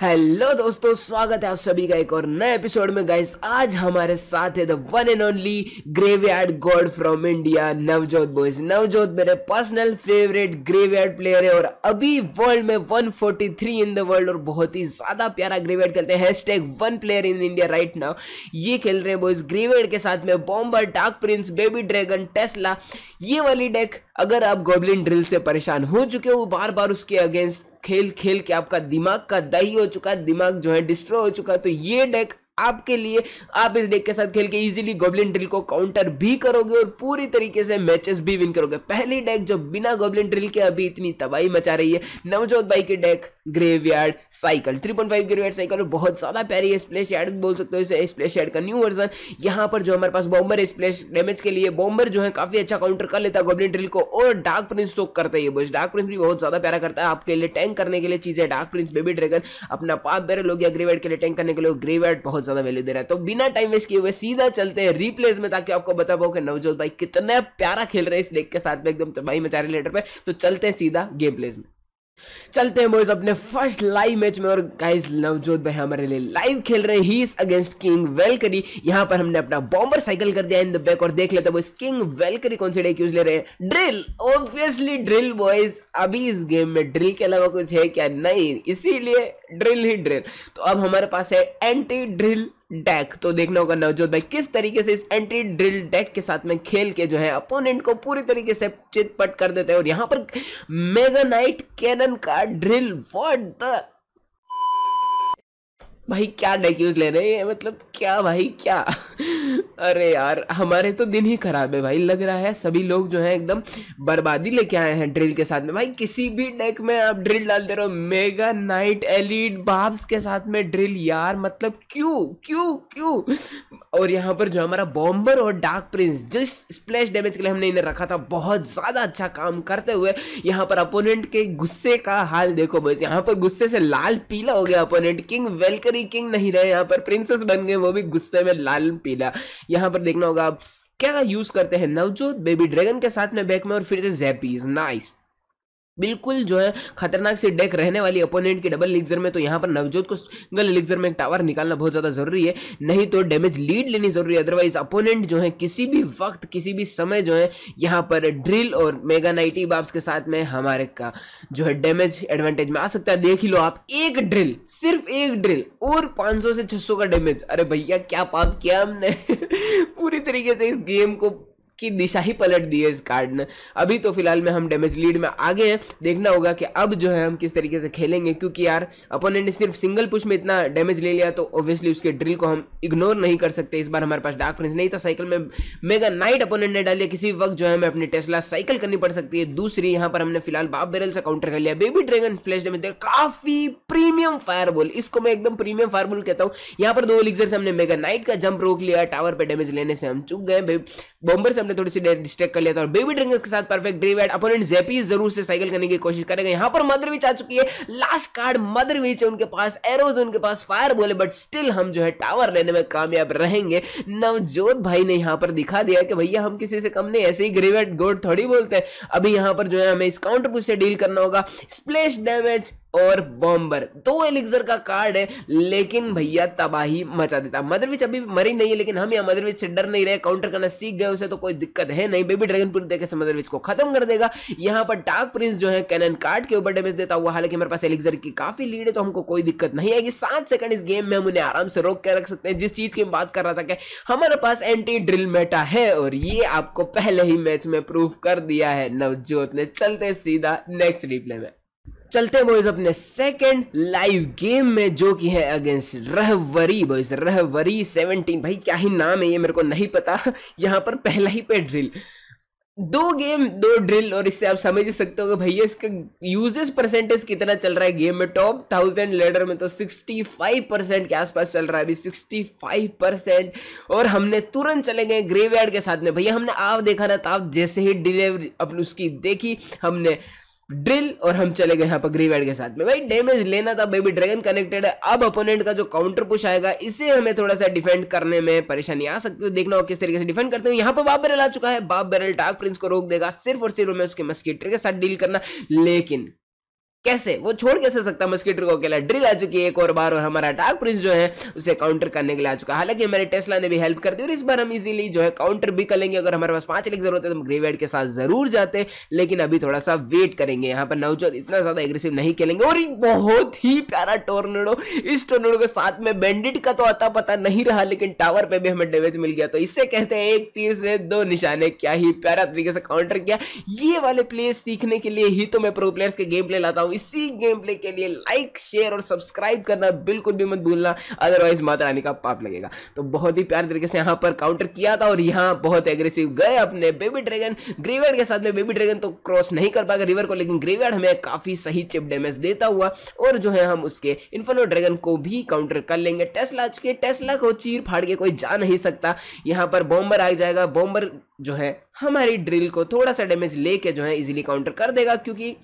hello दोस्तों स्वागत है आप सभी का एक और नए एपिसोड में गाइस आज हमारे साथ है the one and only graveyard god from India Navjot boys Navjot मेरे पर्सनल फेवरेट ग्रेवयार्ड प्लेयर है और अभी वर्ल्ड में 143 इन द वर्ल्ड और बहुत ही ज्यादा प्यारा ग्रेवयार्ड खेलते हैं hashtag one player in India right now ये खेल रहे हैं बॉयज ग्रेवयार्ड के साथ में bomber dark prince baby dragon Tesla ये वाली डेक अगर आप गोबलिन ड्रिल से परेशान हो चुके हो बार बार उसके अगेंस्ट खेल खेल के आपका दिमाग का दही हो चुका है दिमाग जो है डिस्ट्रॉय हो चुका है तो ये डेक आपके लिए आप इस डेक के साथ खेल के इजीली गोब्लिन ड्रिल को काउंटर भी करोगे और पूरी तरीके से मैचेस भी विन करोगे पहली डेक जो बिना गोब्लिन ड्रिल के अभी इतनी तबाही मचा रही है नवजोत भाई की deck graveyard cycle three point five graveyard cycle और बहुत ज़्यादा प्यारी स्प्लेश यार्ड बोल सकते हो इसे स्प्लेश यार्ड का न्यू वर्जन यहाँ पर जो हमारे पास बॉम्बर स्प्लेश डैमेज के लिए बॉम्बर जो है काफ़ी अच्छा काउंटर कर लेता है गोब्लिन ड्रिल को और डार्क प्रिंस तो करता ही है बोझ डार्क प्रिंस भी बहुत ज़्यादा प्यारा करता है आपके लिए टैंक करने के लिए चीज़ें डार्क प्रिंस बेबी ड्रैगन अपना पाप बैरल हो गया ग्रेवयार्ड के लिए टैंक करने के लिए ग्रेवयार्ड बहुत ज़्यादा वैल्यू दे रहा है तो बिना टाइम वेस्ट किए हुए सीधा चलते हैं रिप्लेस में ताकि आपको बता पाओ कि नवजोत भाई कितना प्यारा खेल रहे हैं इस लेक के साथ में एकदम तबाही मचा रहे लेटर पर तो चलते हैं सीधा गेम प्लेस में चलते हैं बॉयज अपने फर्स्ट लाइव मैच में और गाइस नवजोत भाई हमारे लिए लाइव खेल रहे हैं he is against king valkyrie यहां पर हमने अपना बॉम्बर साइकिल कर दिया इन द बैक और देख लेते हैं बॉयज किंग वेलकरी कौन से डेक यूज ले रहे हैं ड्रिल ऑब्वियसली ड्रिल बॉयज अभी इस गेम में ड्रिल के अलावा कुछ है क्या नहीं इसीलिए ड्रिल ही ड्रिल तो अब हमारे पास है एंटी ड्रिल डेक तो देखना होगा नवजोत भाई किस तरीके से इस एंट्री ड्रिल डेक के साथ में खेल के जो है अपोनेंट को पूरी तरीके से चित पट कर देते हैं और यहां पर मेगा नाइट कैनन का ड्रिल व्हाट द भाई क्या डेक्यूज ले रहे हैं मतलब क्या भाई क्या अरे यार हमारे तो दिन ही खराब है भाई लग रहा है सभी लोग जो है एकदम बर्बादी लेके आए हैं ड्रिल के साथ में भाई किसी भी डेक में आप ड्रिल डाल दे रहे हो मेगा नाइट एलिट बाब्स के साथ में ड्रिल यार मतलब क्यों क्यों क्यों और यहाँ पर जो हमारा बॉम्बर और डार्क प्रिंस जिस स्प्लैश डैमेज के लिए हमने इन्हें रखा था बहुत ज़्यादा अच्छा काम करते हुए यहाँ पर अपोनेंट के गुस्से का हाल देखो बस यहाँ पर गुस्से से लाल पीला हो गया अपोनेंट किंग वेलकरी कोई किंग नहीं रहे यहाँ पर प्रिंसेस बन गए वो भी गुस्से में लाल पीला यहाँ पर देखना होगा आप क्या यूज करते हैं नवजोत बेबी ड्रैगन के साथ में बैक में और फिर से जेपीज नाइस बिल्कुल जो है खतरनाक सी डेक रहने वाली अपोनेंट की डबल लिग्जर में तो यहाँ पर नवजोत को सिंगल लिग्जर में एक टावर निकालना बहुत ज़्यादा जरूरी है नहीं तो डैमेज लीड लेनी जरूरी है अदरवाइज अपोनेंट जो है किसी भी वक्त किसी भी समय जो है यहाँ पर ड्रिल और मेगा नाइटी बाब्स के साथ में हमारे का जो है डैमेज एडवांटेज में आ सकता है देख ही लो आप एक ड्रिल सिर्फ एक ड्रिल और पाँच से छः का डैमेज अरे भैया क्या पाप किया हमने पूरी तरीके से इस गेम को की दिशा ही पलट दी है इस कार्ड ने अभी तो फिलहाल में हम डैमेज लीड में आगे हैं देखना होगा कि अब जो है हम किस तरीके से खेलेंगे क्योंकि यार अपोनेंट ने सिर्फ सिंगल पुश में इतना डैमेज ले लिया तो ऑब्वियसली उसके ड्रिल को हम इग्नोर नहीं कर सकते इस बार हमारे पास डार्क प्रिंस नहीं था साइकिल में मेगा नाइट अपोनेंट ने डाली किसी वक्त जो है हमें अपनी टेस्ला साइकिल करनी पड़ सकती है दूसरी यहाँ पर हमने फिलहाल बाप बेरल से काउंटर कर लिया बेबी ड्रैगन फ्लैश डैमेज काफी प्रीमियम फायरबॉल इसको मैं एकदम प्रीमियम बोल कहता हूँ यहाँ पर दो लिग्जर से हमने मेगा नाइट का जंप रोक लिया टावर पर डैमेज लेने से हम चुक गए बॉम्बर से ने थोड़ी सी डिस्ट्रैक्ट कर लिया था और बेबी ड्रिंगर के साथ परफेक्ट ड्रीव एड अपोनेंट जेपी जरूर से साइकिल करने की कोशिश करेगा यहाँ पर मदर विच आ चुकी है लास्ट कार्ड मदर विच है उनके पास एरोज उनके पास फायर बोले बट स्टिल हम जो है टावर लेने में कामयाब रहेंगे नवजोत भाई ने यहाँ पर दिखा दिया कि भैया हम किसी से कम नहीं ऐसे ही ग्रेवेट गोड थोड़ी बोलते हैं अभी यहाँ पर जो है हमें इस काउंटर पुश से डील करना होगा स्प्लेश डैमेज और बॉम्बर दो एलिक्सर का कार्ड है लेकिन भैया तबाही मचा देता मदरविच अभी मरी नहीं है लेकिन हम यहाँ मदरविच से डर नहीं रहे काउंटर करना सीख गए उसे तो कोई दिक्कत है नहीं बेबी ड्रैगन पूरी देखे से मदरविच को खत्म कर देगा यहाँ पर डार्क प्रिंस जो है कैनन कार्ड के ऊपर डैमेज देता हुआ हालांकि हमारे पास एलिक्सर की काफी लीड है तो हमको कोई दिक्कत नहीं आएगी सात सेकंड इस गेम में हम उन्हें आराम से रोक के रख सकते हैं जिस चीज की बात कर रहा था कि हमारे पास एंटी ड्रिल मेटा है और ये आपको पहले ही मैच में प्रूव कर दिया है नवजोत ने चलते सीधा नेक्स्ट रिप्ले में चलते हैं बॉयज अपने सेकंड लाइव गेम में जो कि है अगेंस्ट रहवरी बॉयज रहवरी 17 भाई क्या ही नाम है ये मेरे को नहीं पता यहाँ पर पहला ही पे ड्रिल दो गेम दो ड्रिल और इससे आप समझ ही सकते हो कि भैया इसका यूजेस परसेंटेज कितना चल रहा है गेम में टॉप थाउजेंड लेडर में तो सिक्सटी फाइव परसेंट के आसपास चल रहा है अभी सिक्सटी फाइव परसेंट और हमने तुरंत चले गए ग्रेवयार्ड के साथ में भैया हमने आव देखा ना ताव तो जैसे ही डिलीवरी अपनी उसकी देखी हमने ड्रिल और हम चले गए यहाँ पर ग्रीवैड के साथ में भाई डैमेज लेना था बेबी ड्रैगन कनेक्टेड है अब अपोनेंट का जो काउंटर पुश आएगा इसे हमें थोड़ा सा डिफेंड करने में परेशानी आ सकती है देखना हो किस तरीके से डिफेंड करते हैं यहाँ पर बाप बैरल आ चुका है बाप बैरल टाक प्रिंस को रोक देगा सिर्फ और सिर्फ हमें उसके मस्कीटर के साथ डील करना लेकिन कैसे वो छोड़ कैसे सकता मस्किटर को अकेला ड्रिल आ चुकी है एक और बार और हमारा डार्क प्रिंस जो है उसे काउंटर करने के लिए आ चुका है हालांकि हमारे टेस्ला ने भी हेल्प कर दी और इस बार हम इजीली जो है काउंटर भी कर लेंगे अगर हमारे पास पांच लेग जरूरत है तो हम ग्रेवेड के साथ जरूर जाते लेकिन अभी थोड़ा सा वेट करेंगे यहाँ पर नवजोत इतना ज्यादा एग्रेसिव नहीं खेलेंगे और एक बहुत ही प्यारा टोर्नेडो इस टोर्नेडो के साथ में बैंडिट का तो अता पता नहीं रहा लेकिन टावर पे भी हमें डेवेज मिल गया तो इससे कहते हैं एक तीर से दो निशाने क्या ही प्यारा तरीके से काउंटर किया ये वाले प्ले सीखने के लिए ही तो मैं प्रो प्लेयर्स के गेम प्ले लाता हूँ इसी गेम प्ले के लिए लाइक शेयर और सब्सक्राइब करना बिल्कुल भी मत भूलना अदरवाइज माता रानी का पाप लगेगा तो बहुत ही प्यार तरीके से यहाँ पर काउंटर किया था और यहाँ बहुत एग्रेसिव गए अपने बेबी ड्रैगन ग्रेवियर्ड के साथ में बेबी ड्रैगन तो क्रॉस नहीं कर पाएगा रिवर को लेकिन ग्रेवियर्ड हमें काफ़ी सही चिप डैमेज देता हुआ और जो है हम उसके इन्फोनो ड्रैगन को भी काउंटर कर लेंगे टेस्ला के टेस्ला को चीर फाड़ के कोई जा नहीं सकता यहाँ पर बॉम्बर आ जाएगा बॉम्बर जो है हमारी ड्रिल को थोड़ा सा डैमेज लेके जो है इजीली काउंटर कर देगा क्योंकि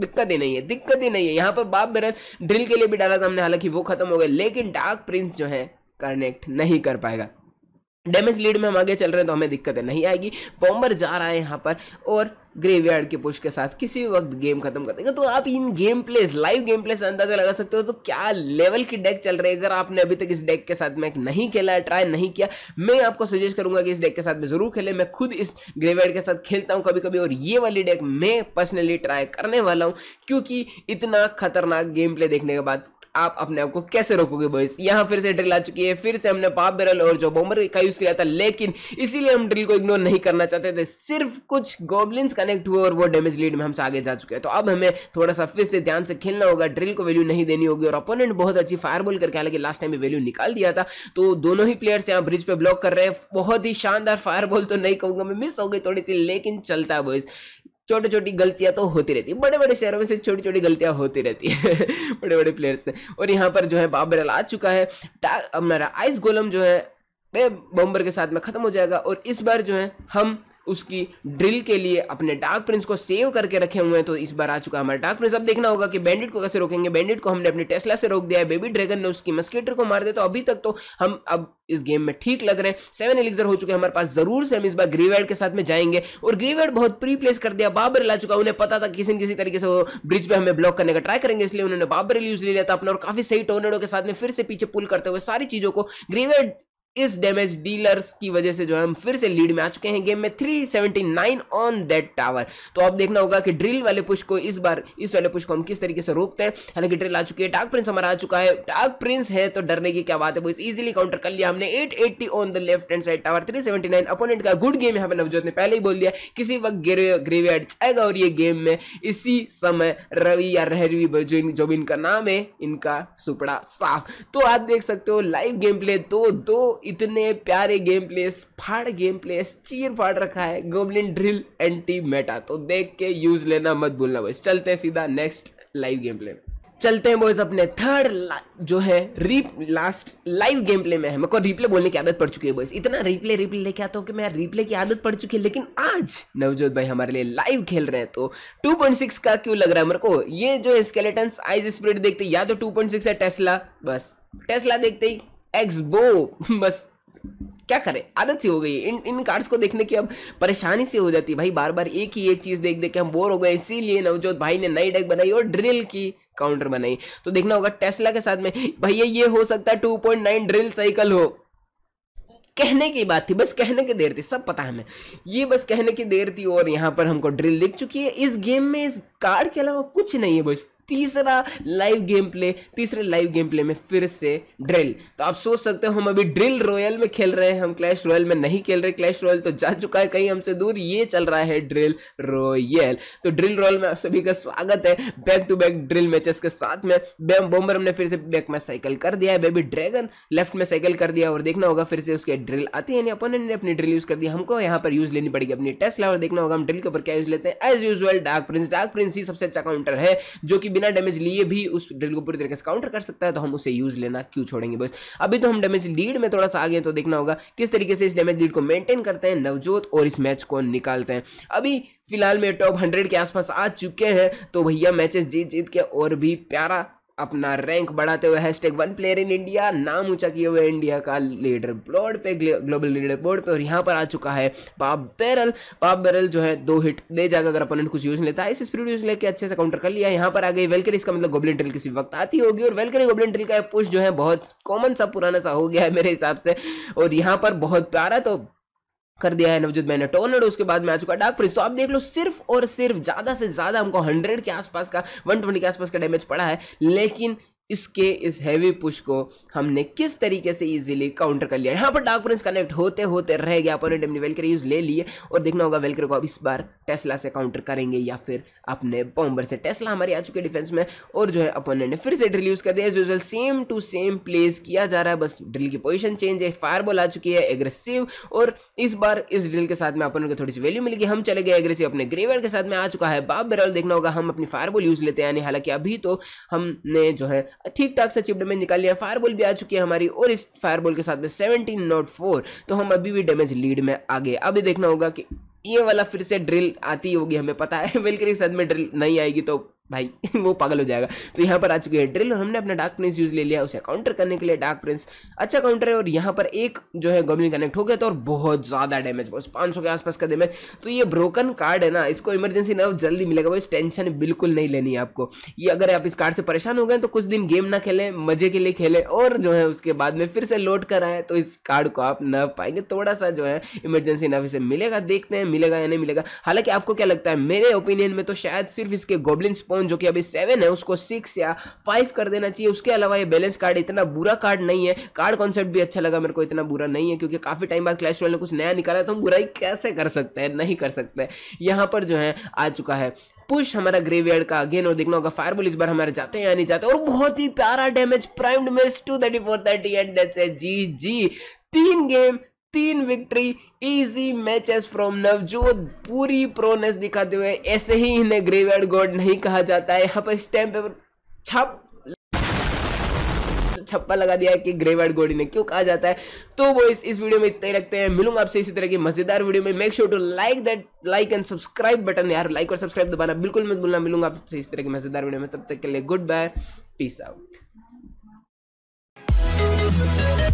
दिक्कत ही नहीं है दिक्कत ही नहीं है यहाँ पर बाप बेरन ड्रिल के लिए भी डाला था हमने हालांकि वो खत्म हो गया लेकिन डार्क प्रिंस जो है कनेक्ट नहीं कर पाएगा डैमेज लीड में हम आगे चल रहे हैं तो हमें दिक्कतें नहीं आएगी बॉम्बर जा रहा है यहाँ पर और ग्रेवयार्ड के पुश के साथ किसी भी वक्त गेम खत्म कर देगा तो आप इन gameplays live gameplays अंदाजा लगा सकते हो तो क्या लेवल की डेक चल रही है अगर आपने अभी तक इस डेक के साथ में नहीं खेला है ट्राई नहीं किया मैं आपको सजेस्ट करूंगा कि इस डेक के साथ में जरूर खेले मैं खुद इस ग्रेवयार्ड के साथ खेलता हूँ कभी कभी और ये वाली डेक मैं पर्सनली ट्राई करने वाला हूँ क्योंकि इतना खतरनाक गेम प्ले देखने के बाद आप अपने आप को कैसे रोकोगे बॉयस यहाँ फिर से ड्रिल आ चुकी है फिर से हमने पाप बेरल और जो बॉम्बर का यूज किया था लेकिन इसीलिए हम ड्रिल को इग्नोर नहीं करना चाहते थे सिर्फ कुछ गोबलिन कनेक्ट हुए और वो डेमेज लीड में हमसे आगे जा चुके हैं तो अब हमें थोड़ा सा फिर से ध्यान से खेलना होगा ड्रिल को वैल्यू नहीं देनी होगी और अपोनेंट बहुत अच्छी फायरबॉल करके हालांकि लास्ट टाइम वैल्यू निकाल दिया था तो दोनों ही प्लेयर्स यहाँ ब्रिज पे ब्लॉक कर रहे हैं बहुत ही शानदार फायरबॉल तो नहीं कहूंगा मैं मिस हो गई थोड़ी सी लेकिन चलता है बॉयज छोटी छोटी गलतियां तो होती रहती है बड़े बड़े शहरों में से छोटी छोटी गलतियां होती रहती है बड़े बड़े प्लेयर्स से और यहाँ पर जो है बाबर आ चुका है मेरा आइस गोलम जो है बॉम्बर के साथ में ख़त्म हो जाएगा और इस बार जो है हम उसकी ड्रिल के लिए अपने डार्क प्रिंस को सेव करके रखे हुए हैं तो इस बार आ चुका हमारा डार्क प्रिंस अब देखना होगा कि बैंडिट को कैसे रोकेंगे बैंडिट को हमने अपने टेस्ला से रोक दिया है बेबी ड्रैगन ने उसकी मस्केटर को मार दिया तो अभी तक तो हम अब इस गेम में ठीक लग रहे हैं सेवन एलिक्सर हो चुके हैं हमारे पास जरूर से हम इस बार ग्रीवेड के साथ में जाएंगे और ग्रीवेड बहुत प्री प्लेस कर दिया बाबर ला चुका उन्हें पता था किसी न किसी तरीके से वो ब्रिज पे हमें ब्लॉक करने का ट्राई करेंगे इसलिए उन्होंने बाबर यूज ले लिया था अपना और काफी सही टोर्नेडो के साथ में फिर से पीछे पुल करते हुए सारी चीजों को ग्रीवेड इस डैमेज डीलर्स की वजह से जो है हम फिर से लीड में आ चुके हैं गेम में 379 ऑन दैट टावर तो अब देखना होगा कि ड्रिल वाले पुश को इस बार इस वाले पुश को हम किस तरीके से रोकते हैं हालांकि ड्रिल आ चुकी है टाक प्रिंस हमारा आ चुका है टाक प्रिंस है तो डरने की क्या बात है वो इस इजिली काउंटर कर लिया हमने 880 on the left hand side tower three opponent का गुड गेम यहाँ पे नवजोत ने पहले ही बोल दिया किसी वक्त ग्रेवियार्ड जाएगा और ये गेम में इसी समय रवि या रहरवी जो, जो भी इनका नाम है इनका सुपड़ा साफ तो आप देख सकते हो लाइव गेम प्ले दो दो इतने प्यारे गेम प्लेस फाड़ गेम प्लेस चीर फाड़ रखा है गोबलिन ड्रिल एंटी मेटा तो देख के यूज लेना मत भूलना बस चलते हैं सीधा नेक्स्ट लाइव गेम प्ले में चलते हैं बॉयज अपने थर्ड जो है रीप लास्ट लाइव गेम प्ले में है मेरे को रिप्ले बोलने की आदत पड़ चुकी है बॉयज इतना रिप्ले रिप्ले लेके आता हूँ कि मैं रिप्ले की आदत पड़ चुकी है लेकिन आज नवजोत भाई हमारे लिए लाइव खेल रहे हैं तो 2.6 का क्यों लग रहा है मेरे को ये जो स्केलेटन आइज स्प्रिट देखते या तो टू है टेस्ला बस टेस्ला देखते ही एक्सबो बस क्या करें आदत सी हो गई इन इन कार्ड्स को देखने की अब परेशानी सी हो जाती है भाई बार बार एक ही एक चीज़ देख देख के हम बोर हो गए इसीलिए नवजोत भाई ने नई डेक बनाई और ड्रिल की काउंटर बनाई तो देखना होगा टेस्ला के साथ में भैया ये हो सकता है two point nine drill cycle हो कहने की बात थी बस कहने की देर थी सब पता हमें ये बस कहने की देर थी और यहाँ पर हमको ड्रिल दिख चुकी है इस गेम में इस कार्ड के अलावा कुछ नहीं है बस तीसरा लाइव गेम प्ले तीसरे लाइव गेम प्ले में फिर से ड्रिल तो आप सोच सकते हो हम अभी ड्रिल रॉयल में खेल रहे हैं हम क्लैश रॉयल में नहीं खेल रहे क्लैश रॉयल तो जा चुका है कहीं हमसे दूर ये चल रहा है ड्रिल रॉयल तो ड्रिल रॉयल में आप सभी का स्वागत है back to back drill matches के साथ में बैम बॉम्बर हमने फिर से बैक में साइकिल कर दिया है बेबी ड्रैगन लेफ्ट में साइकिल कर दिया और देखना होगा फिर से उसके ड्रिल आते हैं अपोनेंट ने अपनी ड्रिल यूज कर दी हमको यहाँ पर यूज लेनी पड़ेगी अपनी टेस्ट और देखना होगा हम ड्रिल के ऊपर क्या यूज लेते हैं as usual dark prince dark prince ही सबसे अच्छा काउंटर है जो कि बिना डैमेज लिए भी उस ड्रिल को पूरी तरीके से काउंटर कर सकता है तो हम उसे यूज़ लेना क्यों छोड़ेंगे बस अभी तो हम डैमेज लीड में थोड़ा सा आगे तो देखना होगा किस तरीके से इस डैमेज लीड को मेंटेन करते हैं नवजोत और इस मैच को निकालते हैं अभी फिलहाल में टॉप हंड्रेड के आसपास आ चुके हैं तो भैया मैचेस जीत जीत के और भी प्यारा अपना रैंक बढ़ाते हुए hashtag one player in India नाम ऊंचा किए हुए इंडिया का लीडर बोर्ड पे ग्लोबल लीडर बोर्ड पे और यहाँ पर आ चुका है पाप बैरल पाप बैरल जो है दो हिट दे जाएगा अगर अपोनेंट कुछ यूज लेता है इस स्पीड यूज लेके अच्छे से काउंटर कर लिया यहाँ पर आ गई वेलकर इसका मतलब गोबलिन ट्रिल किसी वक्त आती होगी और वेलकरी गोबलिन ट्रिल का पुष जो है बहुत कॉमन सा पुराना सा हो गया है मेरे हिसाब से और यहाँ पर बहुत प्यारा तो कर दिया है नवजोत मैंने टोर्नेडो उसके बाद में आ चुका डार्क प्रिंस तो आप देख लो सिर्फ और सिर्फ ज्यादा से ज्यादा हमको हंड्रेड के आसपास का वन ट्वेंटी के आसपास का डैमेज पड़ा है लेकिन इसके इस हैवी पुश को हमने किस तरीके से इजीली काउंटर कर लिया यहाँ पर डार्क प्रिंस कनेक्ट होते होते रह गया अपोनेंट अपने वेलकर यूज ले लिए और देखना होगा वेलकर को अब इस बार टेस्ला से काउंटर करेंगे या फिर अपने बॉम्बर से टेस्ला हमारे आ चुके डिफेंस में और जो है अपोनेंट ने फिर से ड्रिल यूज कर दिया as usual same to same place किया जा रहा है बस ड्रिल की पोजिशन चेंज है फायरबॉल आ चुकी है एग्रेसिव और इस बार इस ड्रिल के साथ में अपोनेंट को थोड़ी सी वैल्यू मिलेगी हम चले गए एग्रेसिव अपने ग्रेवर के साथ में आ चुका है बाप बेरोल देखना होगा हम अपनी फायरबॉल यूज लेते हैं यानी हालांकि अभी तो हमने जो है ठीक ठाक से चिप डैमेज निकाल लिया फायर भी आ चुकी है हमारी और इस फायर के साथ में सेवनटीन नॉट फोर तो हम अभी भी डैमेज लीड में आ गए अभी देखना होगा कि ये वाला फिर से ड्रिल आती होगी हमें पता है वेलकर के साथ में ड्रिल नहीं आएगी तो भाई वो पागल हो जाएगा तो यहाँ पर आ चुकी है ड्रिल और हमने अपना डार्क प्रिंस यूज ले लिया उसे काउंटर करने के लिए डार्क प्रिंस अच्छा काउंटर है और यहाँ पर एक जो है गोब्लिन कनेक्ट हो गया तो और बहुत ज़्यादा डैमेज बस सौ के आसपास का डैमेज तो ये ब्रोकन कार्ड है ना इसको इमरजेंसी नर्व जल्दी मिलेगा बस टेंशन बिल्कुल नहीं लेनी आपको ये अगर आप इस कार्ड से परेशान हो गए तो कुछ दिन गेम ना खेलें मजे के लिए खेलें और जो है उसके बाद में फिर से लोड कर आए तो इस कार्ड को आप न पाएंगे थोड़ा सा जो है इमरजेंसी नर्व इसे मिलेगा देखते हैं मिलेगा या नहीं मिलेगा हालांकि आपको क्या लगता है मेरे ओपिनियन में तो शायद सिर्फ इसके गोब्लिन स्पॉन फोन जो कि अभी सेवन है उसको सिक्स या फाइव कर देना चाहिए उसके अलावा ये बैलेंस कार्ड इतना बुरा कार्ड नहीं है कार्ड कॉन्सेप्ट भी अच्छा लगा मेरे को इतना बुरा नहीं है क्योंकि काफ़ी टाइम बाद क्लैश रॉयल ने कुछ नया निकाला तो हम बुराई कैसे कर सकते हैं नहीं कर सकते यहाँ पर जो है आ चुका है पुश हमारा ग्रेवियर्ड का अगेन और देखना होगा फायरबॉल इस बार हमारे जाते हैं या नहीं जाते और बहुत ही प्यारा damage primed miss two thirty four thirty and G G तीन गेम तीन victory easy matches from Navjot पूरी प्रोनेस दिखाते हुए ऐसे ही इन्हें ग्रेवेड गॉड नहीं कहा जाता है यहाँ पर स्टैम्प पेपर छप छप्पा लगा दिया है कि ग्रेवर्ड गोडी ने क्यों कहा जाता है तो वो इस इस वीडियो में इतना ही रखते हैं मिलूंगा आपसे इसी तरह की मजेदार वीडियो में make sure to like that like and subscribe button यार लाइक और सब्सक्राइब दबाना बिल्कुल मत भूलना मिलूंगा आपसे इस तरह की मजेदार वीडियो में तब तक के लिए गुड बाय पीस आउट